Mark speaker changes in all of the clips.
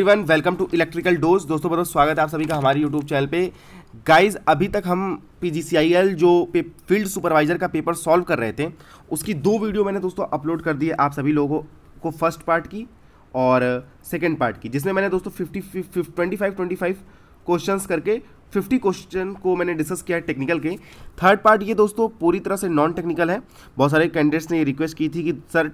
Speaker 1: everyone welcome to electrical dose दोस्तों बहुत स्वागत है आप सभी का हमारे यूट्यूब चैनल पे गाइस अभी तक हम पीजीसीआईएल जो पे फील्ड सुपरवाइजर का पेपर सॉल्व कर रहे थे उसकी दो वीडियो मैंने दोस्तों अपलोड कर दिए आप सभी लोगों को फर्स्ट पार्ट की और सेकेंड पार्ट की जिसमें मैंने दोस्तों fifty twenty five twenty five question करके फिफ्टी क्वेश्चन को मैंने डिस्कस किया है टेक्निकल के थर्ड पार्ट ये दोस्तों पूरी तरह से नॉन टेक्निकल है बहुत सारे कैंडिडेट्स ने ये रिक्वेस्ट की थी कि सर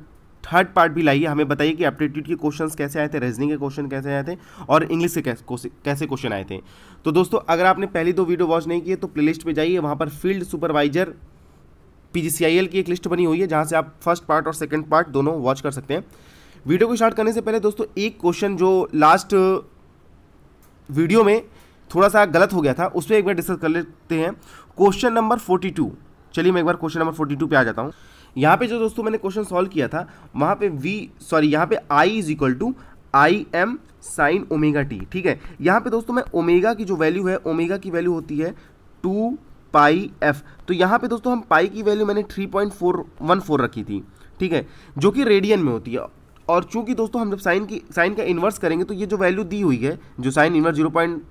Speaker 1: थर्ड पार्ट भी लाइए हमें बताइए कि एप्टीट्यूड के क्वेश्चंस कैसे आए थे रीजनिंग के क्वेश्चन कैसे आए थे और इंग्लिश के कैसे क्वेश्चन आए थे तो दोस्तों अगर आपने पहली दो वीडियो वॉच नहीं किए तो प्ले लिस्ट जाइए वहाँ पर फील्ड सुपरवाइजर पी की एक लिस्ट बनी हुई है जहाँ से आप फर्स्ट पार्ट और सेकेंड पार्ट दोनों वॉच कर सकते हैं वीडियो को स्टार्ट करने से पहले दोस्तों एक क्वेश्चन जो लास्ट वीडियो में थोड़ा सा गलत हो गया था उस पर एक बार डिस्कस कर लेते हैं क्वेश्चन नंबर फोर्टी टू चलिए मैं एक बार क्वेश्चन नंबर फोर्टी टू पे आ जाता हूँ यहाँ पे जो दोस्तों मैंने क्वेश्चन सॉल्व किया था वहाँ पे वी सॉरी यहाँ पे I is equal to I M sine omega T ठीक है यहाँ पे दोस्तों मैं ओमेगा की जो वैल्यू है ओमेगा की वैल्यू होती है टू पाई एफ तो यहाँ पे दोस्तों हम पाई की वैल्यू मैंने three point four one four रखी थी ठीक है जो कि रेडियन में होती है और चूंकि दोस्तों हम जब साइन की साइन का इन्वर्स करेंगे तो ये जो वैल्यू दी हुई है जो sine inverse zero point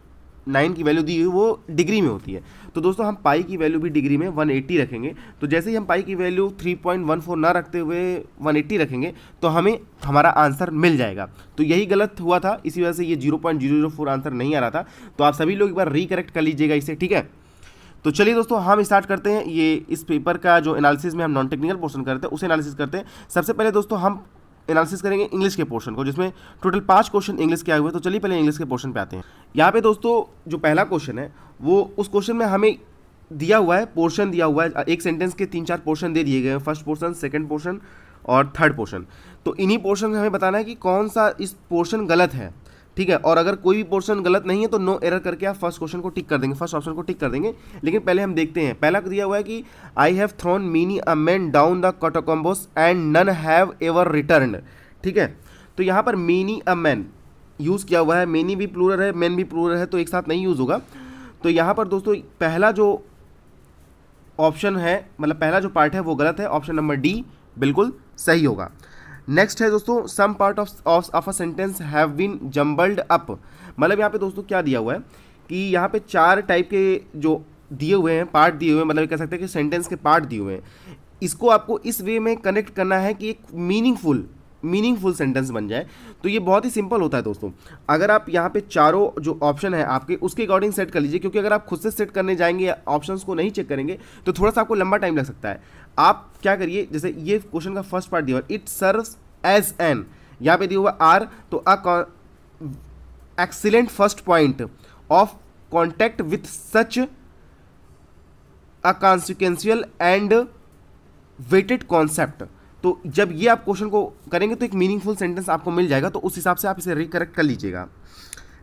Speaker 1: nine की वैल्यू दी हुई वो डिग्री में होती है तो दोस्तों हम पाई की वैल्यू भी डिग्री में 180 रखेंगे तो जैसे ही हम पाई की वैल्यू 3.14 ना रखते हुए 180 रखेंगे तो हमें हमारा आंसर मिल जाएगा तो यही गलत हुआ था इसी वजह से ये 0.004 आंसर नहीं आ रहा था तो आप सभी लोग एक बार रिकरेक्ट कर लीजिएगा इसे ठीक है तो चलिए दोस्तों हम स्टार्ट करते हैं ये इस पेपर का जो एनालिसिस में हम नॉन टेक्निकल पोर्शन करते हैं उसे एनालिसिस करते हैं सबसे पहले दोस्तों हम एनालिसिस करेंगे इंग्लिश के पोर्शन को जिसमें टोटल पाँच क्वेश्चन इंग्लिश के आए हुए तो चलिए पहले इंग्लिश के पोर्शन पे आते हैं यहाँ पे दोस्तों जो पहला क्वेश्चन है वो उस क्वेश्चन में हमें दिया हुआ है पोर्शन दिया हुआ है एक सेंटेंस के तीन चार पोर्शन दे दिए गए हैं फर्स्ट पोर्शन सेकेंड पोर्शन और थर्ड पोर्शन तो इन्हीं पोर्शन में हमें बताना है कि कौन सा इस पोर्शन गलत है ठीक है और अगर कोई भी पोर्शन गलत नहीं है तो नो एरर करके आप फर्स्ट क्वेश्चन को टिक कर देंगे फर्स्ट ऑप्शन को टिक कर देंगे लेकिन पहले हम देखते हैं पहला दिया हुआ है कि आई have thrown many a man down the catacombs and none have ever return ठीक है तो यहाँ पर मीनी अ मैन यूज़ किया हुआ है मेनी भी प्लूरल है मैन भी प्लूरल है तो एक साथ नहीं यूज़ होगा तो यहाँ पर दोस्तों पहला जो ऑप्शन है मतलब पहला जो पार्ट है वो गलत है ऑप्शन नंबर डी बिल्कुल सही होगा नेक्स्ट है दोस्तों some part of of a sentence have been jumbled up मतलब यहाँ पे दोस्तों क्या दिया हुआ है कि यहाँ पे चार टाइप के जो दिए हुए हैं पार्ट दिए हुए हैं मतलब कह सकते हैं कि सेंटेंस के पार्ट दिए हुए हैं इसको आपको इस वे में कनेक्ट करना है कि एक मीनिंगफुल मीनिंगफुल सेंटेंस बन जाए तो ये बहुत ही सिंपल होता है दोस्तों अगर आप यहाँ पे चारों जो ऑप्शन है आपके उसके अकॉर्डिंग सेट कर लीजिए क्योंकि अगर आप खुद से सेट करने जाएंगे ऑप्शंस को नहीं चेक करेंगे तो थोड़ा सा आपको लंबा टाइम लग सकता है आप क्या करिए जैसे ये क्वेश्चन का फर्स्ट पार्ट दिया इट सर्व्स एज एन यहाँ पे दिया हुआ आर तो a excellent first point of contact with such a consequential and weighted concept तो जब ये आप क्वेश्चन को करेंगे तो एक मीनिंगफुल सेंटेंस आपको मिल जाएगा तो उस हिसाब से आप इसे रिकरेक्ट कर लीजिएगा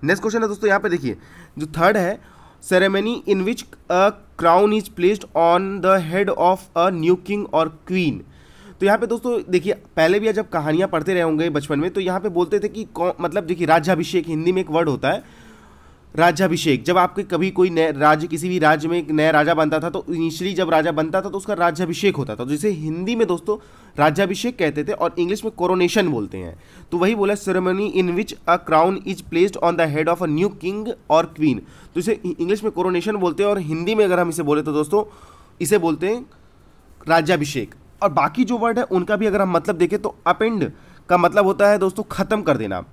Speaker 1: नेक्स्ट क्वेश्चन है दोस्तों यहाँ पे देखिए जो थर्ड है ceremony in which a crown is placed on the head of a new king और क्वीन तो यहाँ पे दोस्तों देखिए पहले भी जब कहानियाँ पढ़ते रहे होंगे बचपन में तो यहाँ पे बोलते थे कि मतलब देखिए राज्याभिषेक हिंदी में एक वर्ड होता है राज्याभिषेक जब आपके कभी कोई नए राज्य किसी भी राज्य में एक नया राजा बनता था तो इनिशियली जब राजा बनता था तो उसका राज्याभिषेक होता था तो जिसे हिंदी में दोस्तों राज्याभिषेक कहते थे और इंग्लिश में कोरोनेशन बोलते हैं तो वही बोला ceremony in which a crown is placed on the head of a new king और क्वीन तो इसे इंग्लिश में कोरोनेशन बोलते हैं और हिंदी में अगर हम इसे बोले तो दोस्तों इसे बोलते हैं राज्याभिषेक और बाकी जो वर्ड है उनका भी अगर हम मतलब देखें तो अपेंड का मतलब होता है दोस्तों ख़त्म कर देना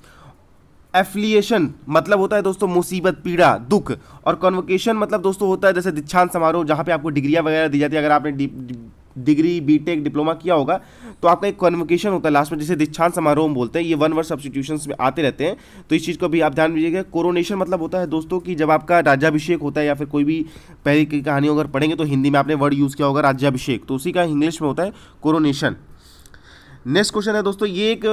Speaker 1: एफिलिएशन मतलब होता है दोस्तों मुसीबत पीड़ा दुख और कॉन्वोकेशन मतलब दोस्तों होता है जैसे दीक्षांत समारोह जहाँ पे आपको डिग्रियाँ वगैरह दी जाती है अगर आपने डिग्री बीटेक डिप्लोमा किया होगा तो आपका एक कॉन्वोकेशन होता है लास्ट में जिसे दीक्षांत समारोह बोलते हैं ये वन वर्ष सब्सटीट्यूशन में आते रहते हैं तो इस चीज़ को भी आप ध्यान दीजिएगा कोरोनेशन मतलब होता है दोस्तों कि जब आपका राज्याभिषेक होता है या फिर कोई भी पहले की कहानी अगर पढ़ेंगे तो हिंदी में आपने वर्ड यूज़ किया होगा राज्याभिषेक तो उसी का इंग्लिश में होता है कोरोनेशन नेक्स्ट क्वेश्चन है दोस्तों ये एक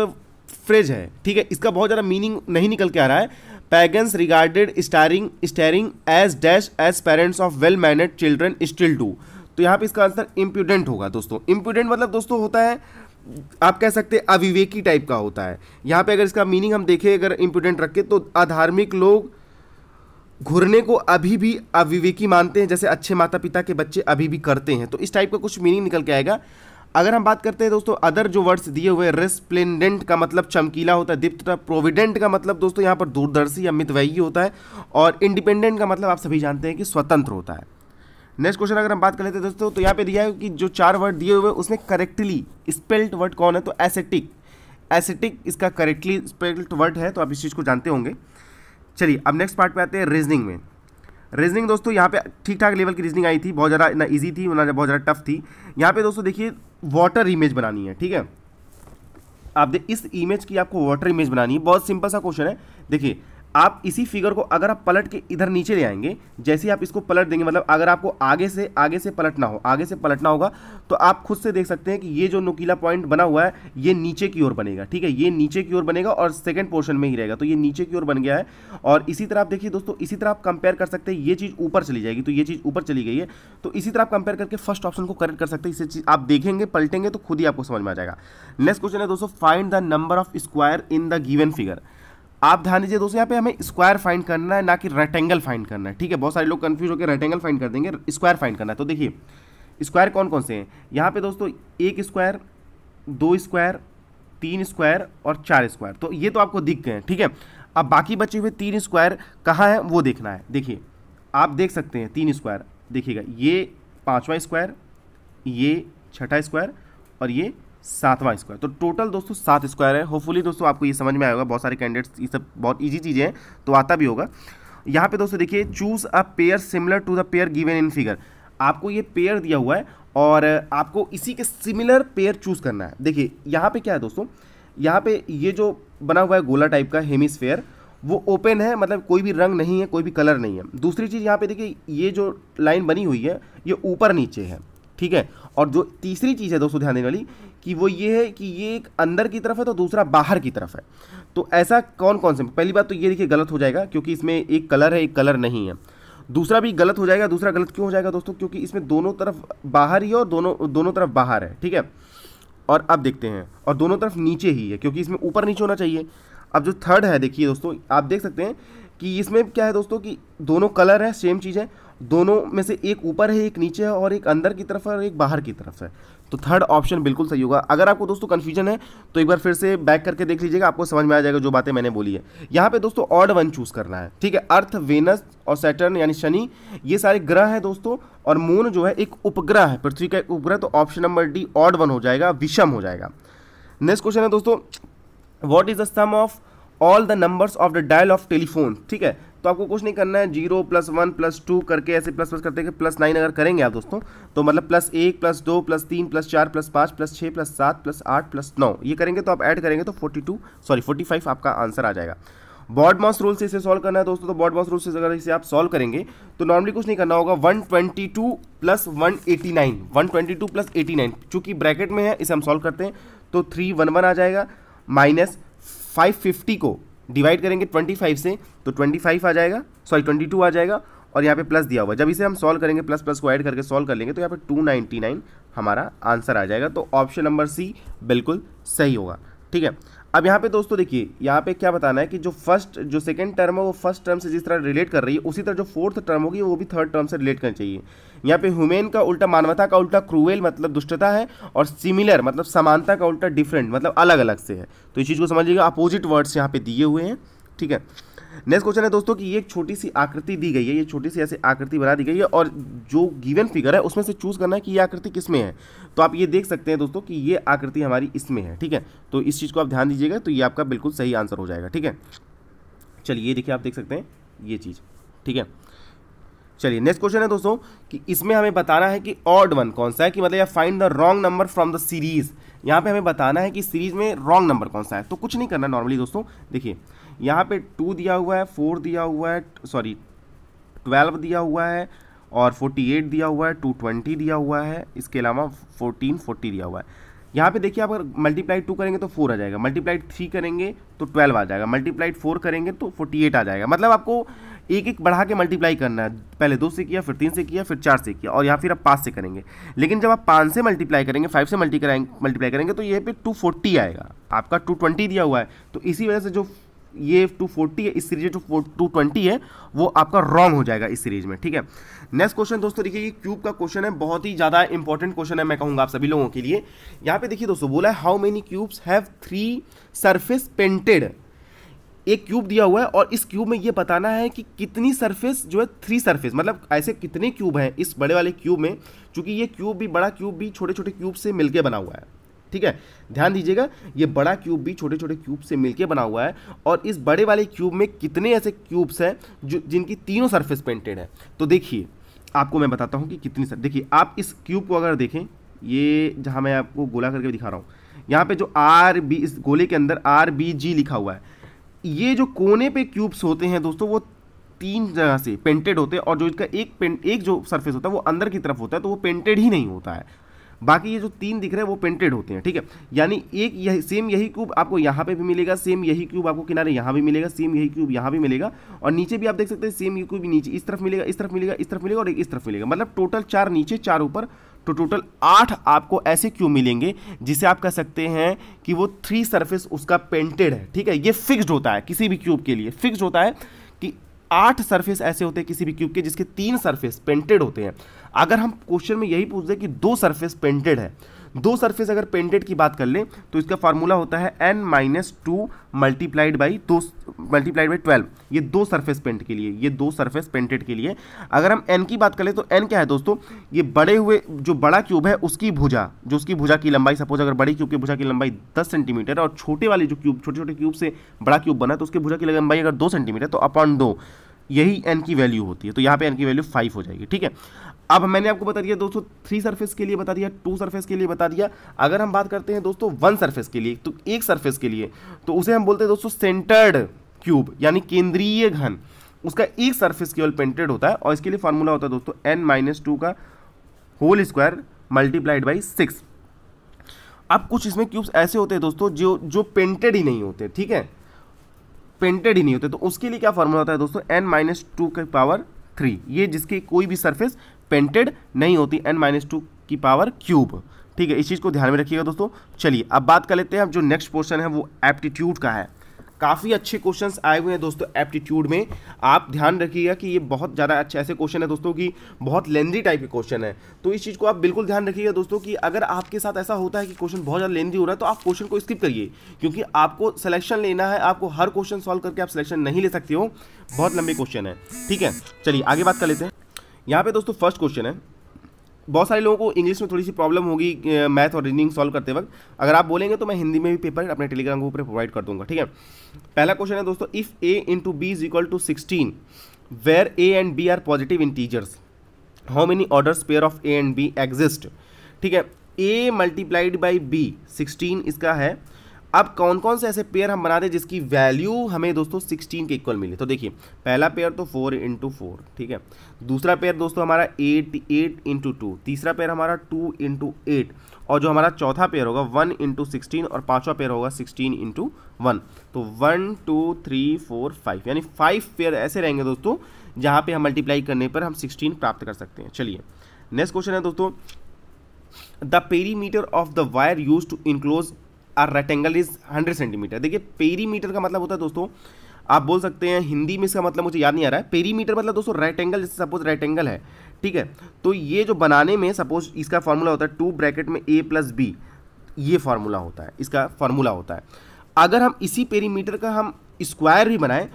Speaker 1: फ्रेज है ठीक है इसका बहुत ज़्यादा मीनिंग नहीं निकल के आ रहा है pagans regarded staring steering as dash as parents of well mannered children still to तो यहाँ पे इसका आंसर इम्प्यूडेंट होगा दोस्तों इम्प्यूडेंट मतलब दोस्तों होता है आप कह सकते हैं अविवेकी टाइप का होता है यहाँ पे अगर इसका मीनिंग हम देखें अगर इम्प्यूडेंट रखें तो अधार्मिक लोग घुरने को अभी भी अविवेकी मानते हैं जैसे अच्छे माता पिता के बच्चे अभी भी करते हैं तो इस टाइप का कुछ मीनिंग निकल के आएगा अगर हम बात करते हैं दोस्तों अदर जो वर्ड्स दिए हुए रेस्प्लेंडेंट का मतलब चमकीला होता है दीप्त प्रोविडेंट का मतलब दोस्तों यहाँ पर दूरदर्शी या मितवयी होता है और इंडिपेंडेंट का मतलब आप सभी जानते हैं कि स्वतंत्र होता है नेक्स्ट क्वेश्चन अगर हम बात कर लेते हैं दोस्तों तो यहाँ पे दिया है कि जो चार वर्ड दिए हुए उसमें करेक्टली स्पेल्ट वर्ड कौन है तो एसेटिक एसेटिक इसका करेक्टली स्पेल्ट वर्ड है तो आप इस चीज़ को जानते होंगे चलिए अब नेक्स्ट पार्ट पे आते हैं रीजनिंग में रीजनिंग दोस्तों यहाँ पे ठीक ठाक लेवल की रीजनिंग आई थी बहुत ज़्यादा ना ईजी थी ना बहुत ज़्यादा टफ थी यहाँ पे दोस्तों देखिए वाटर इमेज बनानी है ठीक है आप देख इस इमेज की आपको वाटर इमेज बनानी है बहुत सिंपल सा क्वेश्चन है देखिए आप इसी फिगर को अगर आप पलट के इधर नीचे ले आएंगे जैसे आप इसको पलट देंगे मतलब अगर आपको आगे से आगे से पलटना हो आगे से पलटना होगा तो आप खुद से देख सकते हैं कि ये जो नुकीला पॉइंट बना हुआ है ये नीचे की ओर बनेगा ठीक है ये नीचे की ओर बनेगा और सेकेंड पोर्शन में ही रहेगा तो ये नीचे की ओर बन गया है और इसी तरह आप देखिए दोस्तों इसी तरह आप कंपेयर कर सकते हैं ये चीज़ ऊपर चली जाएगी तो ये चीज़ ऊपर चली गई है तो इसी तरह आप कंपेयर करके फर्स्ट ऑप्शन को करेक्ट कर सकते हैं इसे चीज़ आप देखेंगे पलटेंगे तो खुद ही आपको समझ में आ जाएगा नेक्स्ट क्वेश्चन है दोस्तों find the number of square in the given figure आप ध्यान दीजिए दोस्तों यहाँ पे हमें स्क्वायर फाइंड करना है ना कि रेक्टेंगल फाइंड करना है ठीक है बहुत सारे लोग कन्फ्यूज होकर रेक्टेंगल फाइंड कर देंगे स्क्वायर फाइंड करना है तो देखिए स्क्वायर कौन कौन से हैं यहाँ पे दोस्तों एक स्क्वायर दो स्क्वायर तीन स्क्वायर और चार स्क्वायर तो ये तो आपको दिख गए हैं ठीक है अब बाकी बचे हुए तीन स्क्वायर कहाँ हैं वो देखना है देखिए आप देख सकते हैं तीन स्क्वायर देखिएगा ये पाँचवा स्क्वायर ये छठा स्क्वायर और ये सातवां स्क्वायर तो टोटल दोस्तों सात स्क्वायर है होपफुली दोस्तों आपको ये समझ में आएगा बहुत सारे कैंडिडेट्स ये सब बहुत ईजी चीज़ें हैं तो आता भी होगा यहाँ पे दोस्तों देखिए choose a pair similar to the pair given in figure आपको ये पेयर दिया हुआ है और आपको इसी के सिमिलर पेयर चूज़ करना है देखिए यहाँ पे क्या है दोस्तों यहाँ पे ये जो बना हुआ है गोला टाइप का हेमिसफेयर वो ओपन है मतलब कोई भी रंग नहीं है कोई भी कलर नहीं है दूसरी चीज़ यहाँ पे देखिए ये जो लाइन बनी हुई है ये ऊपर नीचे है ठीक है और जो तीसरी चीज़ है दोस्तों ध्यान देने वाली कि वो ये है कि ये एक अंदर की तरफ है तो दूसरा बाहर की तरफ है तो ऐसा कौन कौन से पहली बात तो ये देखिए गलत हो जाएगा क्योंकि इसमें एक कलर है एक कलर नहीं है दूसरा भी गलत हो जाएगा दूसरा गलत क्यों हो जाएगा दोस्तों क्योंकि इसमें दोनों तरफ बाहर ही और दोनों दोनों तरफ बाहर है ठीक है और अब देखते हैं और दोनों तरफ नीचे ही है क्योंकि इसमें ऊपर नीचे होना चाहिए अब जो थर्ड है देखिए दोस्तों आप देख सकते हैं कि इसमें क्या है दोस्तों कि दोनों कलर है सेम चीज़ है दोनों में से एक ऊपर है एक नीचे है और एक अंदर की तरफ है और एक बाहर की तरफ है तो थर्ड ऑप्शन बिल्कुल सही होगा अगर आपको दोस्तों कन्फ्यूजन है तो एक बार फिर से बैक करके देख लीजिएगा आपको समझ में आ जाएगा जो बातें मैंने बोली है यहाँ पे दोस्तों ऑड वन चूज करना है ठीक है अर्थ वेनस और सैटर्न यानी शनि ये सारे ग्रह हैं दोस्तों और मून जो है एक उपग्रह है पृथ्वी का एक उपग्रह तो option number D odd one हो जाएगा विषम हो जाएगा नेक्स्ट क्वेश्चन है दोस्तों what is the sum of all the numbers of the dial of telephone ठीक है तो आपको कुछ नहीं करना है zero plus one plus two करके ऐसे प्लस प्लस करते प्लस नाइन अगर करेंगे आप दोस्तों तो मतलब प्लस एक प्लस दो प्लस तीन प्लस चार प्लस पाँच प्लस छः प्लस सात प्लस आठ प्लस नौ ये करेंगे तो आप ऐड करेंगे तो forty two sorry forty five आपका आंसर आ जाएगा मॉस रूल से इसे सॉल्व करना है दोस्तों तो मॉस रूल से अगर इसे आप सॉल्व करेंगे तो नॉर्मली कुछ नहीं करना होगा 122 प्लस 189 122 प्लस 89 चूंकि ब्रैकेट में है इसे हम सॉल्व करते हैं तो 311 आ जाएगा माइनस 550 को डिवाइड करेंगे 25 से तो 25 आ जाएगा सॉरी 22 आ जाएगा और यहाँ पे प्लस दिया हुआ जब इसे हम सॉल्व करेंगे प्लस प्लस को ऐड करके सॉल्व कर लेंगे तो यहाँ पे 299 हमारा आंसर आ जाएगा तो ऑप्शन नंबर सी बिल्कुल सही होगा ठीक है अब यहाँ पे दोस्तों देखिए यहाँ पे क्या बताना है कि जो फर्स्ट जो सेकंड टर्म है वो फर्स्ट टर्म से जिस तरह रिलेट कर रही है उसी तरह जो फोर्थ टर्म होगी वो भी थर्ड टर्म से रिलेट करनी चाहिए यहाँ पे ह्यूमेन का उल्टा मानवता का उल्टा क्रूवेल मतलब दुष्टता है और सिमिलर मतलब समानता का उल्टा डिफरेंट मतलब अलग अलग से है तो इस चीज़ को समझिएगा अपोजिट वर्ड्स यहाँ पे दिए हुए हैं ठीक है नेक्स्ट क्वेश्चन है दोस्तों कि ये एक छोटी सी आकृति दी गई है ये छोटी सी ऐसी आकृति बना दी गई है और जो गिवन फिगर है उसमें से चूज करना है कि ये आकृति किसमें है तो आप ये देख सकते हैं दोस्तों कि ये आकृति हमारी इसमें है ठीक है तो इस चीज़ को आप ध्यान दीजिएगा तो ये आपका बिल्कुल सही आंसर हो जाएगा ठीक है चलिए देखिए आप देख सकते हैं ये चीज़ ठीक है चलिए नेक्स्ट क्वेश्चन है दोस्तों कि इसमें हमें बताना है कि ऑड वन कौन सा है कि मतलब या find the wrong number from the series यहाँ पे हमें बताना है कि सीरीज में रॉन्ग नंबर कौन सा है तो कुछ नहीं करना नॉर्मली दोस्तों देखिए यहाँ पे टू दिया हुआ है फोर दिया हुआ है सॉरी ट्वेल्व दिया हुआ है और फोर्टी एट दिया हुआ है टू ट्वेंटी दिया हुआ है इसके अलावा फोर्टीन फोर्टी दिया हुआ है यहाँ पे देखिए आप अगर मल्टीप्लाई टू करेंगे तो फोर आ जाएगा मल्टीप्लाई थ्री करेंगे तो ट्वेल्व आ जाएगा मल्टीप्लाई फोर करेंगे तो फोर्टी एट आ जाएगा मतलब आपको एक एक बढ़ा के मल्टीप्लाई करना है पहले दो से किया फिर तीन से किया फिर चार से किया और यहाँ फिर आप पाँच से करेंगे लेकिन जब आप पाँच से मल्टीप्लाई करेंगे फाइव से मल्टी मल्टीप्लाई करेंगे तो ये पे टू फोर्टी आएगा आपका टू ट्वेंटी दिया हुआ है तो इसी वजह से जो ये 240 है इस सीरीज में टू ट्वेंटी है वो आपका रॉन्ग हो जाएगा इस सीरीज में ठीक है नेक्स्ट क्वेश्चन दोस्तों देखिए ये क्यूब का क्वेश्चन है बहुत ही ज़्यादा इंपॉर्टेंट क्वेश्चन है मैं कहूंगा आप सभी लोगों के लिए यहां पे देखिए दोस्तों बोला है how many cubes have three surface painted एक क्यूब दिया हुआ है और इस क्यूब में ये बताना है कि कितनी सरफेस जो है थ्री सरफेस मतलब ऐसे कितने क्यूब हैं इस बड़े वाले क्यूब में क्योंकि ये क्यूब भी बड़ा क्यूब भी छोटे छोटे क्यूब से मिलके बना हुआ है ठीक है ध्यान दीजिएगा ये बड़ा क्यूब भी छोटे छोटे क्यूब से मिलके बना हुआ है और इस बड़े वाले क्यूब में कितने ऐसे क्यूब्स हैं जो जिनकी तीनों सरफेस पेंटेड है तो देखिए आपको मैं बताता हूँ कि कितनी सर देखिए आप इस क्यूब को अगर देखें ये जहाँ मैं आपको गोला करके दिखा रहा हूँ यहाँ पे जो आर बी इस गोले के अंदर आर बी जी लिखा हुआ है ये जो कोने पे क्यूब्स होते हैं दोस्तों वो तीन जगह से पेंटेड होते हैं और जो इसका एक पेंट एक जो सरफेस होता है वो अंदर की तरफ होता है तो वो पेंटेड ही नहीं होता है बाकी ये जो तीन दिख रहे हैं वो पेंटेड होते हैं ठीक है यानी एक यही सेम यही क्यूब आपको यहाँ पे भी मिलेगा सेम यही क्यूब आपको किनारे यहाँ भी मिलेगा सेम यही क्यूब यहाँ भी मिलेगा और नीचे भी आप देख सकते हैं सेम ये क्यूब नीचे इस तरफ मिलेगा इस तरफ मिलेगा इस तरफ मिलेगा और एक इस तरफ मिलेगा मतलब टोटल चार नीचे चार ऊपर तो टोटल आठ आपको ऐसे क्यूब मिलेंगे जिसे आप कह सकते हैं कि वो थ्री सर्फेस उसका पेंटेड है ठीक है ये फिक्सड होता है किसी भी क्यूब के लिए फिक्सड होता है कि आठ सरफेस ऐसे होते हैं किसी भी क्यूब के जिसके तीन सरफेस पेंटेड होते हैं अगर हम क्वेश्चन में यही पूछ दें कि दो सरफेस पेंटेड है दो सरफेस अगर पेंटेड की बात कर लें तो इसका फार्मूला होता है n minus two multiplied by दो मल्टीप्लाइड बाई ट्वेल्व ये दो सरफेस पेंट के लिए ये दो सरफेस पेंटेड के लिए अगर हम एन की बात कर लें तो एन क्या है दोस्तों ये बड़े हुए जो बड़ा क्यूब है उसकी भुजा जो उसकी भुजा की लंबाई सपोज अगर बड़ी क्यूब की भुजा की लंबाई दस सेंटीमीटर और छोटे वाले जो क्यूब छोटे छोटे क्यूब से बड़ा क्यूब बना तो उसकी भुजा की लंबाई अगर दो सेंटीमीटर तो अपॉन दो यही एन की वैल्यू होती है तो यहाँ पे एन की वैल्यू फाइव हो जाएगी ठीक है अब मैंने आपको बता दिया दोस्तों थ्री सरफेस के लिए बता दिया टू सरफेस के लिए बता दिया अगर हम बात करते हैं दोस्तों वन सरफेस के लिए तो एक सरफेस के लिए तो उसे हम बोलते हैं दोस्तों सेंटर्ड क्यूब यानी केंद्रीय घन उसका एक सरफेस केवल पेंटेड होता है और इसके लिए फार्मूला होता है दोस्तों एन माइनस टू का whole square multiplied by six अब कुछ इसमें क्यूब्स ऐसे होते हैं दोस्तों जो जो पेंटेड ही नहीं होते ठीक है पेंटेड ही नहीं होते तो उसके लिए क्या फार्मूला होता है दोस्तों एन माइनस टू का पावर थ्री ये जिसके कोई भी सरफेस पेंटेड नहीं होती एन माइनस टू की पावर क्यूब ठीक है इस चीज़ को ध्यान में रखिएगा दोस्तों चलिए अब बात कर लेते हैं अब जो नेक्स्ट क्वेश्चन है वो एप्टीट्यूड का है काफ़ी अच्छे क्वेश्चन आए हुए हैं दोस्तों एप्टीट्यूड में आप ध्यान रखिएगा कि ये बहुत ज़्यादा अच्छे ऐसे क्वेश्चन है दोस्तों कि बहुत लेंदी टाइप के क्वेश्चन है तो इस चीज़ को आप बिल्कुल ध्यान रखिएगा दोस्तों कि अगर आपके साथ ऐसा होता है कि क्वेश्चन बहुत ज़्यादा लेंदी हो रहा है तो आप क्वेश्चन को स्किप करिए क्योंकि आपको सिलेक्शन लेना है आपको हर क्वेश्चन सॉल्व करके आप सिलेक्शन नहीं ले सकते हो बहुत लंबे क्वेश्चन है ठीक है चलिए आगे बात कर लेते हैं यहाँ पे दोस्तों फर्स्ट क्वेश्चन है बहुत सारे लोगों को इंग्लिश में थोड़ी सी प्रॉब्लम होगी मैथ और रीजनिंग सॉल्व करते वक्त अगर आप बोलेंगे तो मैं हिंदी में भी पेपर अपने टेलीग्राम के ऊपर प्रोवाइड कर दूंगा ठीक है पहला क्वेश्चन है दोस्तों if A into B is equal to sixteen where A and B are positive integers how many orders pair of A and B exist ठीक है A multiplied by B sixteen इसका है अब कौन कौन से ऐसे पेयर हम बना दें जिसकी वैल्यू हमें दोस्तों सिक्सटीन के इक्वल मिले तो देखिए पहला पेयर तो फोर इंटू फोर ठीक है दूसरा पेयर दोस्तों हमारा एट एट इंटू टू तीसरा पेयर हमारा टू इंटू एट और जो हमारा चौथा पेयर होगा वन इंटू सिक्सटीन और पांचवा पेयर होगा सिक्सटीन इंटू वन तो one two three four five यानी फाइव पेयर ऐसे रहेंगे दोस्तों जहाँ पर हम मल्टीप्लाई करने पर हम सिक्सटीन प्राप्त कर सकते हैं चलिए नेक्स्ट क्वेश्चन है दोस्तों the perimeter of the wire use to enclose a rectangle is hundred centimetre देखिए पेरीमीटर का मतलब होता है दोस्तों आप बोल सकते हैं हिंदी में इसका मतलब मुझे याद नहीं आ रहा है पेरीमीटर मतलब दोस्तों रेक्टेंगल जैसे सपोज रेक्टेंगल है ठीक है तो ये जो बनाने में सपोज इसका फॉर्मूला होता है टू ब्रैकेट में ए प्लस बी ये फार्मूला होता है इसका फार्मूला होता है अगर हम इसी पेरीमीटर का हम स्क्वायर भी बनाएं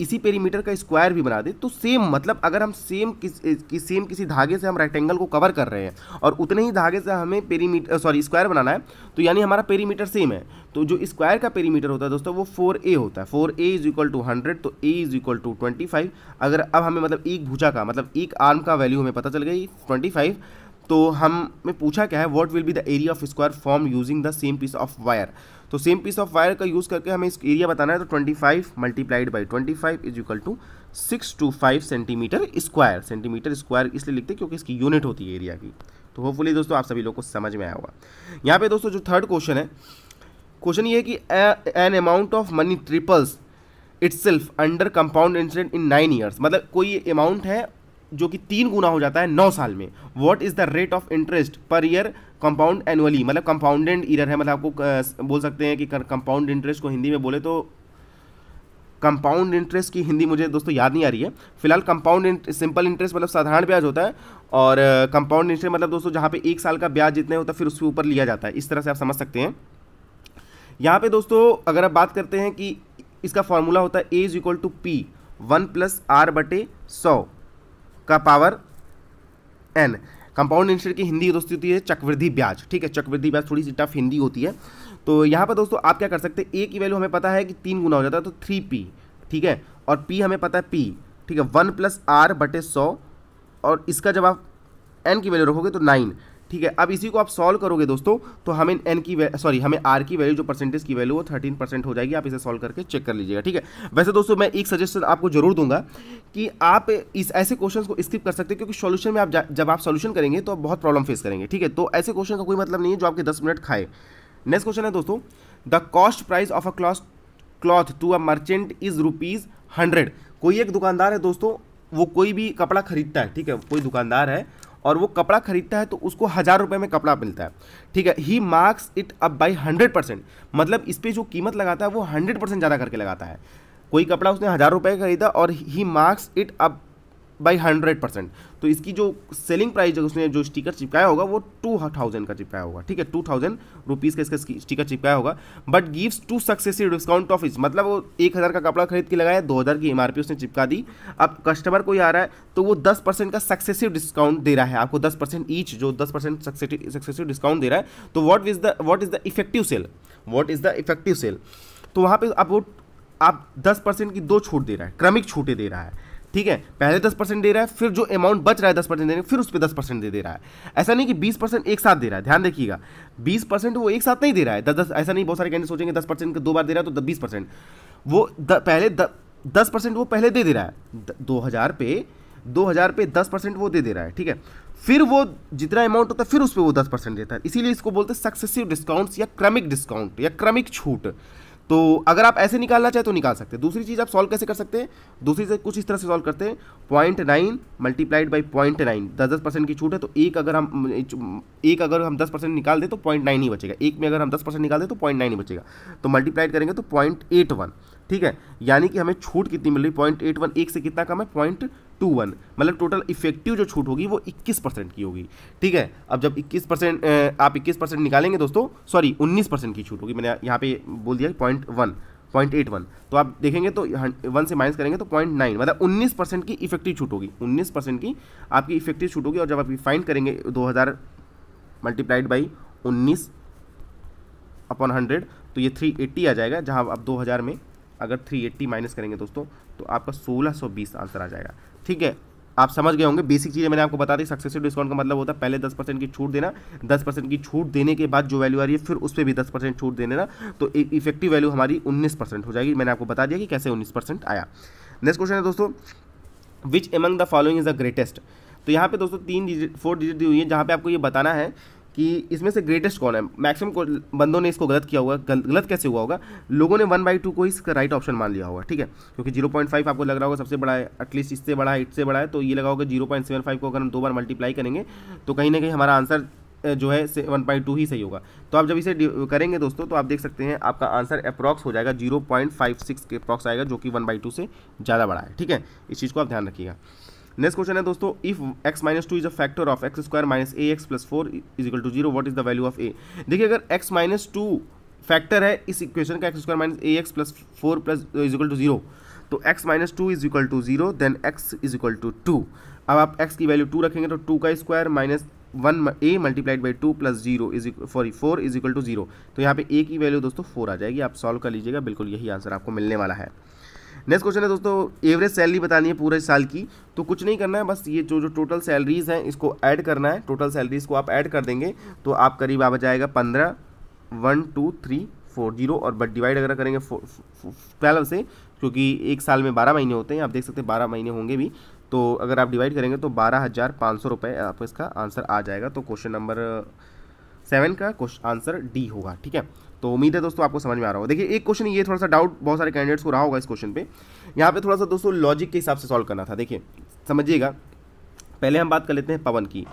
Speaker 1: इसी पेरीमीटर का स्क्वायर भी बना दे तो सेम मतलब अगर हम सेम किस कि, सेम किसी धागे से हम रेक्टेंगल को कवर कर रहे हैं और उतने ही धागे से हमें पेरीमीटर सॉरी स्क्वायर बनाना है तो यानी हमारा पेरीमीटर सेम है तो जो स्क्वायर का पेरीमीटर होता है दोस्तों वो फोर ए होता है four A is equal to hundred तो A is equal to twenty five अगर अब हमें मतलब एक भूजा का मतलब एक आर्म का वैल्यू हमें पता चल गई ट्वेंटी फाइव तो में पूछा क्या है what will be the area of square form using the same piece of wire तो सेम पीस ऑफ वायर का यूज़ करके हमें इस एरिया बताना है तो 25 five multiplied by twenty five is equal to six two five centimetre square centimetre square इसलिए लिखते हैं क्योंकि इसकी यूनिट होती है एरिया की तो होपफुली दोस्तों आप सभी लोग को समझ में आया होगा यहाँ पे दोस्तों जो थर्ड क्वेश्चन है क्वेश्चन ये है कि an amount of money triples self under compound incident in nine years मतलब कोई अमाउंट है जो कि तीन गुना हो जाता है नौ साल में what is the rate of interest per year compound annually मतलब कंपाउंडेंड ईयर है मतलब आपको बोल सकते हैं कि कंपाउंड इंटरेस्ट को हिंदी में बोले तो कंपाउंड इंटरेस्ट की हिंदी मुझे दोस्तों याद नहीं आ रही है फिलहाल कंपाउंड सिंपल इंटरेस्ट मतलब साधारण ब्याज होता है और कंपाउंड इंटरेस्ट मतलब दोस्तों जहाँ पे एक साल का ब्याज जितने होता है फिर उसके ऊपर लिया जाता है इस तरह से आप समझ सकते हैं यहाँ पे दोस्तों अगर आप बात करते हैं कि इसका फॉर्मूला होता है A is equal to P one plus R बटे सौ का पावर एन कंपाउंड इंटरेस्ट की हिंदी दोस्ती होती है चक्रवृद्धि ब्याज ठीक है चक्रवृद्धि ब्याज थोड़ी सी टफ हिंदी होती है तो यहाँ पर दोस्तों आप क्या कर सकते हैं ए की वैल्यू हमें पता है कि तीन गुना हो जाता है तो थ्री पी ठीक है और पी हमें पता है पी ठीक है वन प्लस आर बटे सौ और इसका जब आप एन की वैल्यू रखोगे तो नाइन ठीक है अब इसी को आप सॉल्व करोगे दोस्तों तो हमें एन की सॉरी हमें आर की वैल्यू जो परसेंटेज की वैल्यू वो थर्टीन परसेंट हो जाएगी आप इसे सॉल्व करके चेक कर लीजिएगा ठीक है वैसे दोस्तों मैं एक सजेशन आपको जरूर दूंगा कि आप इस ऐसे क्वेश्चन को स्किप कर सकते हैं क्योंकि सोल्यूशन में आप जब आप सोल्यूशन करेंगे तो आप बहुत प्रॉब्लम फेस करेंगे ठीक है तो ऐसे क्वेश्चन का कोई मतलब नहीं है जो आपके दस मिनट खाए नेक्स्ट क्वेश्चन है दोस्तों the cost price of a cloth cloth to a merchant is rupees hundred कोई एक दुकानदार है दोस्तों वो कोई भी कपड़ा खरीदता है ठीक है कोई दुकानदार है और वो कपड़ा खरीदता है तो उसको हज़ार रुपये में कपड़ा मिलता है ठीक है he marks it up by hundred percent मतलब इस पर जो कीमत लगाता है वो हंड्रेड परसेंट ज़्यादा करके लगाता है कोई कपड़ा उसने हज़ार रुपये खरीदा और he marks it up by hundred percent तो इसकी जो सेलिंग प्राइस जब उसने जो स्टिकर चिपकाया होगा वो टू थाउजेंड का चिपकाया होगा ठीक है टू थाउजेंड रुपीज़ का इसका स्टिकर चिपकाया होगा but gives two successive discount of इस मतलब वो एक हज़ार का कपड़ा खरीद के लगाया दो हज़ार की एम उसने चिपका दी अब कस्टमर कोई आ रहा है तो वो दस परसेंट का सक्सेसिव डिस्काउंट दे रहा है आपको दस परसेंट ईच जो दस परसेंट सक्सेसिव डिस्काउंट दे रहा है तो what is the what is the effective sale what is the effective sale तो वहाँ पर आप वो आप दस परसेंट की दो छूट दे रहा है क्रमिक छूटें दे रहा है ठीक है पहले दस परसेंट दे रहा है फिर जो अमाउंट बच रहा है दस परसेंट देने फिर उस पर दस परसेंट दे दे रहा है ऐसा नहीं कि बीस परसेंट एक साथ दे रहा है ध्यान देखिएगा बीस परसेंट वो एक साथ नहीं दे रहा है दस दस ऐसा नहीं बहुत सारे कैंडिडेट सोचेंगे दस परसेंट दो बार दे रहा है तो बीस परसेंट वो द, पहले द, दस परसेंट वो पहले दे दे रहा है दो हज़ार पे दो हज़ार पे दस परसेंट वो दे दे रहा है ठीक है फिर वो जितना अमाउंट होता है फिर उस पर वो दस परसेंट देता है इसीलिए इसको बोलते हैं सक्सेसिव डिस्काउंट्स या क्रमिक डिस्काउंट या क्रमिक छूट तो अगर आप ऐसे निकालना चाहे तो निकाल सकते हैं दूसरी चीज़ आप सॉल्व कैसे कर सकते हैं दूसरी चीज़ कुछ इस तरह से सॉल्व करते हैं point nine multiplied by point nine दस दस परसेंट की छूट है तो एक अगर हम एक अगर हम दस परसेंट निकाल दें तो पॉइंट नाइन ही बचेगा एक में अगर हम दस परसेंट निकाल दें तो पॉइंट नाइन ही बचेगा तो मल्टीप्लाइड करेंगे तो पॉइंट एट वन ठीक है यानी कि हमें छूट कितनी मिल रही पॉइंट एट वन एक से कितना कम है पॉइंट टू वन मतलब टोटल इफेक्टिव जो छूट होगी वो इक्कीस परसेंट की होगी ठीक है अब जब इक्कीस परसेंट आप इक्कीस परसेंट निकालेंगे दोस्तों सॉरी उन्नीस परसेंट की छूट होगी मैंने यहाँ पे बोल दिया point one point eight one तो आप देखेंगे तो वन से माइनस करेंगे तो पॉइंट नाइन मतलब उन्नीस परसेंट की इफेक्टिव छूट होगी उन्नीस परसेंट की आपकी इफेक्टिव छूट होगी और जब आप फाइंड करेंगे दो हज़ार मल्टीप्लाइड बाई उन्नीस अपॉन हंड्रेड तो ये थ्री एट्टी आ जाएगा जहाँ आप दो हज़ार में अगर 380 माइनस करेंगे दोस्तों तो आपका 1620 आंसर आ जाएगा ठीक है आप समझ गए होंगे बेसिक चीज़ें मैंने आपको बता दी सक्सेसिव डिस्काउंट का मतलब होता है पहले दस परसेंट की छूट देना दस परसेंट की छूट देने के बाद जो वैल्यू आ रही है फिर उस पर भी दस परसेंट छूट देने ना तो इफेक्टिव वैल्यू हमारी उन्नीस परसेंट हो जाएगी मैंने आपको बता दिया कि कैसे उन्नीस परसेंट आया नेक्स्ट क्वेश्चन है दोस्तों which among the following is the greatest तो यहाँ पे दोस्तों तीन डिजिट फोर डिजिट दी हुई है जहाँ पे आपको ये बताना है कि इसमें से ग्रेटेस्ट कौन है मैक्सिमम बंदों ने इसको गलत किया होगा गल, गलत कैसे हुआ होगा लोगों ने वन बाई टू को ही इसका राइट ऑप्शन मान लिया होगा ठीक है क्योंकि जीरो पॉइंट फाइव आपको लग रहा होगा सबसे बड़ा है एटलीस्ट इससे बड़ा है इससे बड़ा है तो ये लगा होगा जीरो पॉइंट सेवन फाइव को अगर हम दो बार मल्टीप्लाई करेंगे तो कहीं ना कहीं हमारा आंसर जो है वन पॉइंट टू ही सही होगा तो आप जब इसे करेंगे दोस्तों तो आप देख सकते हैं आपका आंसर अप्रॉक्स हो जाएगा जीरो पॉइंट फाइव सिक्स के अप्रॉक्स आएगा जो कि वन बाई टू से ज़्यादा बड़ा है ठीक है इस चीज़ को आप ध्यान रखिएगा नेक्स्ट क्वेश्चन है दोस्तों if X minus two is a factor of X square minus A X plus four is equal to zero what is the value of A देखिए अगर एक्स माइनस टू फैक्टर है इस equation का X square minus A X plus four plus is equal to zero तो X minus two is equal to zero then X is equal to two अब आप x की value to रखेंगे तो two का square minus one A multiplied by two plus zero is sorry four is equal to zero तो यहाँ पे ए की वैल्यू दोस्तों फोर आ जाएगी आप सॉल्व कर लीजिएगा बिल्कुल यही आंसर आपको मिलने वाला है नेक्स्ट क्वेश्चन है दोस्तों एवरेज सैलरी बतानी है पूरे साल की तो कुछ नहीं करना है बस ये जो जो टोटल सैलरीज़ हैं इसको ऐड करना है टोटल सैलरीज़ को आप ऐड कर देंगे तो आप करीब आ जाएगा पंद्रह one two three four zero और बट डिवाइड अगर करेंगे ट्वेल्व से क्योंकि एक साल में बारह महीने होते हैं आप देख सकते हैं बारह महीने होंगे भी तो अगर आप डिवाइड करेंगे तो बारह हज़ार पाँच सौ रुपये आपको इसका आंसर आ जाएगा तो क्वेश्चन नंबर सेवन का क्वेश्चन आंसर डी होगा ठीक है तो उम्मीद है दोस्तों आपको समझ में आ रहा हो देखिए एक क्वेश्चन ये थोड़ा सा डाउट बहुत सारे कैंडिडेट्स को रहा होगा इस क्वेश्चन पे यहाँ पे थोड़ा सा दोस्तों लॉजिक के हिसाब से सॉल्व करना था देखिए समझिएगा पहले हम बात कर लेते हैं पवन की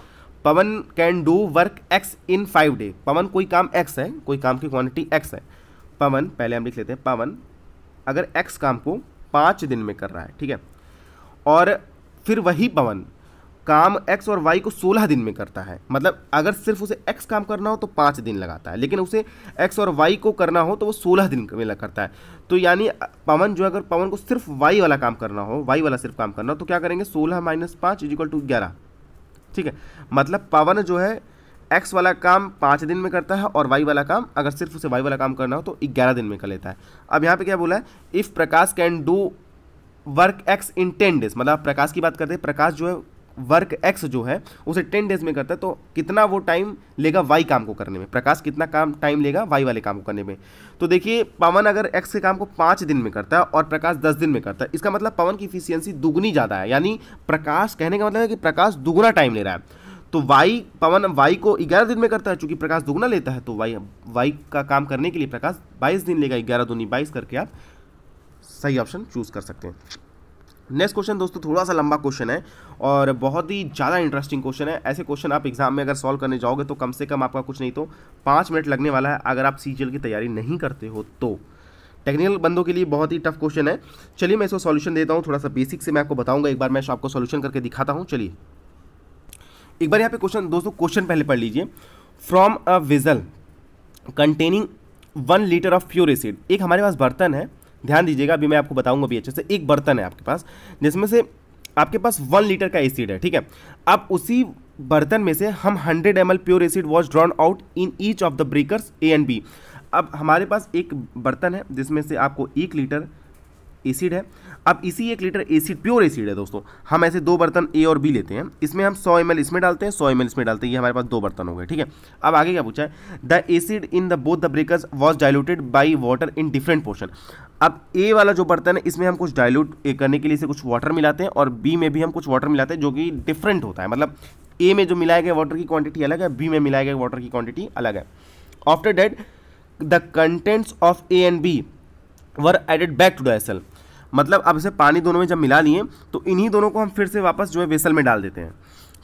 Speaker 1: Pawan can do work x in five day Pawan कोई काम एक्स है कोई काम की क्वान्टिटी एक्स है पवन पहले हम लिख लेते हैं पवन अगर एक्स काम को पाँच दिन में कर रहा है ठीक है और फिर वही पवन काम एक्स और वाई को सोलह दिन में करता है मतलब अगर सिर्फ उसे एक्स काम करना हो तो पाँच दिन लगाता है लेकिन उसे एक्स और वाई को करना हो तो वो सोलह दिन में करता है तो यानी पवन जो अगर पवन को सिर्फ वाई वाला काम करना हो वाई वाला सिर्फ काम करना हो तो क्या करेंगे सोलह माइनस पाँच इजिकल टू ग्यारह ठीक है मतलब पवन जो है एक्स वाला काम पाँच दिन में करता है और वाई वाला काम अगर सिर्फ उसे वाई वाला काम करना हो तो ग्यारह दिन में कर लेता है अब यहाँ पे क्या बोला है if Prakash can do work x in ten days मतलब प्रकाश की बात करते हैं प्रकाश जो है वर्क एक्स जो है उसे टेन डेज में करता है तो कितना वो टाइम लेगा वाई काम को करने में प्रकाश कितना काम टाइम लेगा वाई वाले काम को करने में तो देखिए पवन अगर एक्स के काम को पाँच दिन में करता है और प्रकाश दस दिन में करता है इसका मतलब पवन की इफिशियंसी दुगनी ज़्यादा है यानी प्रकाश कहने का मतलब है कि प्रकाश दुगुना टाइम ले रहा है तो वाई पवन वाई को ग्यारह दिन में करता है चूंकि प्रकाश दुगना लेता है तो वाई वाई का काम करने के लिए प्रकाश बाईस दिन लेगा ग्यारह दूनी बाईस करके आप सही ऑप्शन चूज़ कर सकते हैं नेक्स्ट क्वेश्चन दोस्तों थोड़ा सा लंबा क्वेश्चन है और बहुत ही ज़्यादा इंटरेस्टिंग क्वेश्चन है ऐसे क्वेश्चन आप एग्जाम में अगर सॉल्व करने जाओगे तो कम से कम आपका कुछ नहीं तो पाँच मिनट लगने वाला है अगर आप सी की तैयारी नहीं करते हो तो टेक्निकल बंदों के लिए बहुत ही टफ क्वेश्चन है चलिए मैं इसको सॉल्यूशन देता हूँ थोड़ा सा बेसिक से मैं आपको बताऊँगा एक बार मैं आपको सोल्यूशन करके दिखाता हूँ चलिए एक बार यहाँ पे क्वेश्चन दोस्तों क्वेश्चन पहले पढ़ लीजिए from a vessel containing one litre of pure acid एक हमारे पास बर्तन है ध्यान दीजिएगा अभी मैं आपको बताऊंगा भी अच्छे से एक बर्तन है आपके पास जिसमें से आपके पास वन लीटर का एसिड है ठीक है अब उसी बर्तन में से हम hundred M pure acid was drawn out in each of the breaker A and B अब हमारे पास एक बर्तन है जिसमें से आपको एक लीटर एसिड है अब इसी एक लीटर एसिड प्योर एसिड है दोस्तों हम ऐसे दो बर्तन ए और बी लेते हैं इसमें हम सौ एम इसमें डालते हैं सौ एम इसमें डालते हैं ये हमारे पास दो बर्तन हो गए ठीक है अब आगे क्या पूछा है the acid in the both the breakers was diluted by water in different portion अब ए वाला जो बर्तन है इसमें हम कुछ डायलूट करने के लिए से कुछ वाटर मिलाते हैं और बी में भी हम कुछ वाटर मिलाते हैं जो कि डिफरेंट होता है मतलब ए में जो मिलाया गया वाटर की क्वांटिटी अलग है बी में मिलाया गया वाटर की क्वांटिटी अलग है after that the contents of A and B were added back to the vessel मतलब अब इसे पानी दोनों में जब मिला लिए तो इन्हीं दोनों को हम फिर से वापस जो है वेसल में डाल देते हैं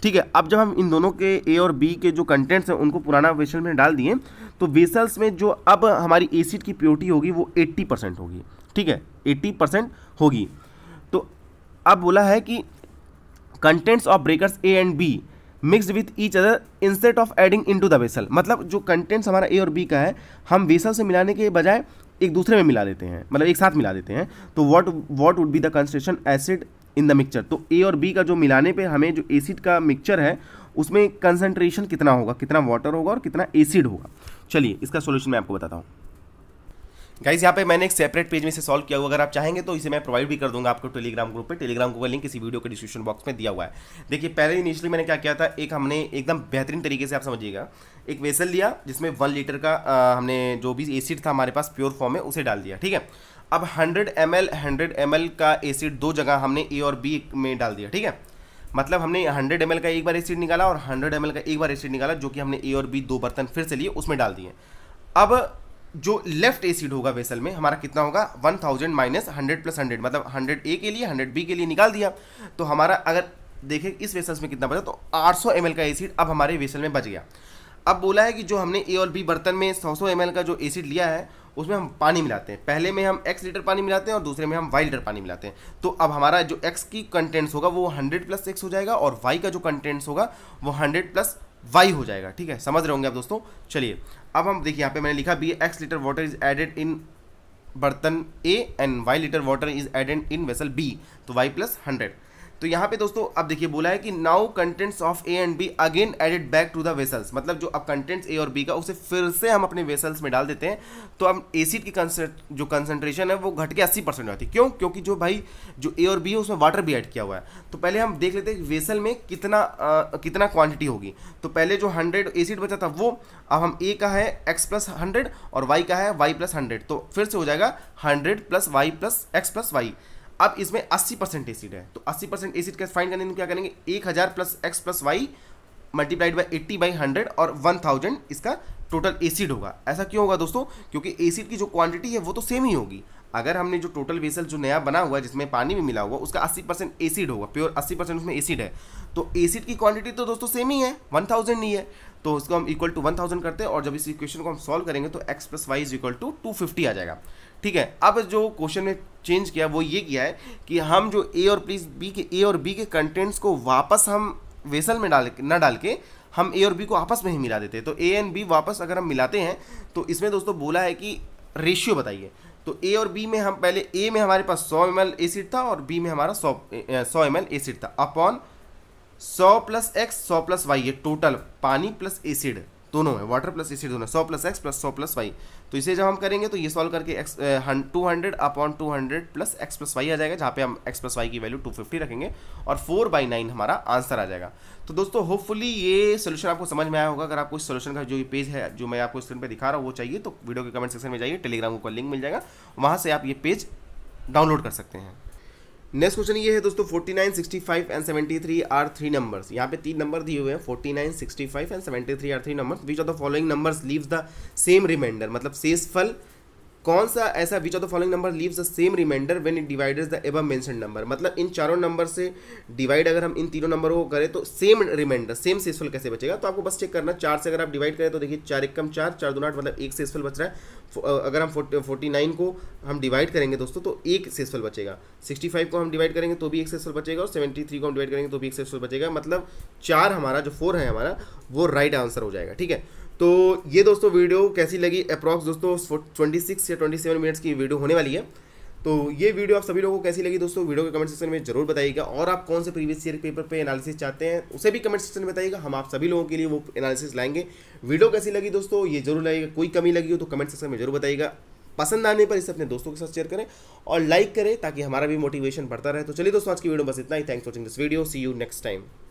Speaker 1: ठीक है अब जब हम इन दोनों के ए और बी के जो कंटेंट्स हैं उनको पुराना वेसल में डाल दिए तो वेसल्स में जो अब हमारी एसिड की प्योरिटी होगी वो 80 परसेंट होगी ठीक है 80 परसेंट होगी तो अब बोला है कि contents of breakers A and B mixed with each other instead of adding into the vessel मतलब जो कंटेंट्स हमारा ए और बी का है हम वेसल से मिलाने के बजाय एक दूसरे में मिला देते हैं मतलब एक साथ मिला देते हैं तो what what would be the concentration acid in the mixture तो ए और बी का जो मिलाने पर हमें जो एसिड का मिक्सचर है उसमें कंसनट्रेशन कितना होगा कितना वाटर होगा और कितना एसिड होगा चलिए इसका सोल्यूशन मैं आपको बताता हूँ गाइज यहाँ पे मैंने एक सेपरेट पेज में से सॉल्व किया हुआ अगर आप चाहेंगे तो इसे मैं प्रोवाइड भी कर दूंगा आपको टेलीग्राम ग्रुप पे टेलीग्राम का लिंक इसी वीडियो के डिस्क्रिप्शन बॉक्स में दिया हुआ है देखिए पहले इनिशियली मैंने क्या किया था एक हमने एकदम बेहतरीन तरीके से आप समझिएगा एक वेसल लिया जिसमें वन लीटर का आ, हमने जो भी एसिड था हमारे पास प्योर फॉर्म में उसे डाल दिया ठीक है अब hundred M L hundred M L का एसिड दो जगह हमने ए और बी में डाल दिया ठीक है मतलब हमने 100 एल का एक बार एसिड निकाला और 100 एल का एक बार एसिड निकाला जो कि हमने ए और बी दो बर्तन फिर से लिए उसमें डाल दिए अब जो लेफ्ट एसिड होगा वेसल में हमारा कितना होगा 1000 thousand minus hundred plus hundred मतलब 100 ए के लिए 100 बी के लिए निकाल दिया तो हमारा अगर देखें इस वेसल्स में कितना बचा तो 800 सौ का एसिड अब हमारे वेसल में बच गया अब बोला है कि जो हमने ए और बी बर्तन में 100 सौ ml का जो एसिड लिया है उसमें हम पानी मिलाते हैं पहले में हम एक्स लीटर पानी मिलाते हैं और दूसरे में हम वाई लीटर पानी मिलाते हैं तो अब हमारा जो एक्स की कंटेंट्स होगा वो हंड्रेड प्लस एक्स हो जाएगा और वाई का जो कंटेंट्स होगा वो हंड्रेड प्लस वाई हो जाएगा ठीक है समझ रहे होंगे आप दोस्तों चलिए अब हम देखिए यहाँ पे मैंने लिखा B x litre water is added in बर्तन A and y litre water is added in vessel B तो वाई प्लस हंड्रेड तो यहाँ पे दोस्तों अब देखिए बोला है कि now contents of A and B again added back to the vessels मतलब जो अब कंटेंट्स ए और बी का उसे फिर से हम अपने वेसल्स में डाल देते हैं तो अब एसिड की जो कंसनट्रेशन है वो घट के अस्सी परसेंट जाती है क्यों क्योंकि जो भाई जो ए और बी है उसमें वाटर भी ऐड किया हुआ है तो पहले हम देख लेते हैं वेसल में कितना आ, कितना क्वान्टिटी होगी तो पहले जो हंड्रेड एसिड बचा था वो अब हम ए का है एक्स प्लस हंड्रेड और वाई का है वाई प्लस हंड्रेड तो फिर से हो जाएगा hundred plus y plus x plus y अब इसमें 80 परसेंट एसिड है तो 80 परसेंट एसिड का फाइंड करने में क्या करेंगे एक हज़ार plus x plus y multiplied by eighty by hundred और वन थाउजेंड इसका टोटल एसिड होगा ऐसा क्यों होगा दोस्तों क्योंकि एसिड की जो क्वांटिटी है वो तो सेम ही होगी अगर हमने जो टोटल वेसल जो नया बना हुआ है जिसमें पानी भी मिला हुआ उसका 80 परसेंट एसिड होगा प्योर 80 परसेंट उसमें एसिड है तो एसिड की क्वांटिटी तो दोस्तों सेम ही है 1000 ही है तो उसको हम इक्वल टू 1000 करते हैं और जब इस इक्वेशन को हम सॉल्व करेंगे तो x plus y is equal to two आ जाएगा ठीक है अब जो क्वेश्चन ने चेंज किया वो ये किया है कि हम जो ए और प्लीज बी के ए और बी के कंटेंट्स को वापस हम वेसल में डाल ना डाल के हम ए और बी को आपस में ही मिला देते तो ए एंड बी वापस अगर हम मिलाते हैं तो इसमें दोस्तों बोला है कि रेशियो बताइए तो ए और बी में हम पहले ए में हमारे पास 100 एम एल एसिड था और बी में हमारा 100 सौ एम एल एसिड था अपॉन 100 प्लस एक्स सौ प्लस वाई ये टोटल पानी प्लस एसिड दोनों है वाटर प्लस एसिड दोनों सौ प्लस एक्स प्लस सौ प्लस वाई तो इसे जब हम करेंगे तो ये सॉल्व करके x two hundred upon two hundred plus x plus y आ जाएगा जहाँ पे हम एक्स प्लस वाई की वैल्यू टू फिफ्टी रखेंगे और फोर बाई नाइन हमारा आंसर आ जाएगा तो दोस्तों होपफुली ये सोल्यूशन आपको समझ में आया होगा अगर आपको इस सोल्यूशन का जो ये पेज है जो मैं आपको स्क्रीन पर दिखा रहा हूँ वो चाहिए तो वीडियो के कमेंट सेक्शन में जाइए टेलीग्राम को लिंक मिल जाएगा वहाँ से आप ये पेज डाउनलोड कर सकते हैं नेक्स्ट क्वेश्चन ये है दोस्तों 49, 65 एंड 73 आर थ्री नंबर यहाँ पे तीन नंबर दिए हुए हैं 49, 65 and 73 are three numbers which are the following numbers leaves the same remainder मतलब शेष फल कौन सा ऐसा which of the following number leaves the same remainder when it divided the above mention number मतलब इन चारों नंबर से डिवाइड अगर हम इन तीनों नंबर को करें तो सेम रिमाइंडर सेम सेसफुल कैसे बचेगा तो आपको बस चेक करना चार से अगर आप डिवाइड करें तो देखिए चार एक कम चार चार दो आठ मतलब एक सेसफुल बच रहा है अगर हम फोर्टी नाइन को हम डिवाइड करेंगे दोस्तों तो एक सेसफुल बचेगा सिक्सटी फाइव को हम डिवाइड करेंगे तो भी एक सेसफुल बचेगा और सेवेंटी थ्री को हम डिवाइड करेंगे तो भी एक सेसफुल बचेगा मतलब चार हमारा जो फोर है हमारा वो राइट आंसर हो जाएगा ठीक है तो ये दोस्तों वीडियो कैसी लगी अप्रॉक्स दोस्तों ट्वेंटी सिक्स या ट्वेंटी सेवन मिनट्स की वीडियो होने वाली है तो ये वीडियो आप सभी लोगों को कैसी लगी दोस्तों वीडियो के कमेंट सेक्शन में जरूर बताइएगा और आप कौन से प्रीवियस ईयर पेपर पे एनालिसिस चाहते हैं उसे भी कमेंट सेक्शन में बताइएगा हम आप सभी लोगों के लिए वो एनालिसिस लाएंगे वीडियो कैसी लगी दोस्तों ये जरूर लगेगा कोई कमी लगी हो तो कमेंट सेक्शन में जरूर बताइएगा पसंद आने पर इसे अपने दोस्तों के साथ शेयर करें और लाइक करें ताकि हमारा भी मोटिवेशन बढ़ता रहे तो चलिए दोस्तों आज की वीडियो बस इतना ही thanks watching this video see you next time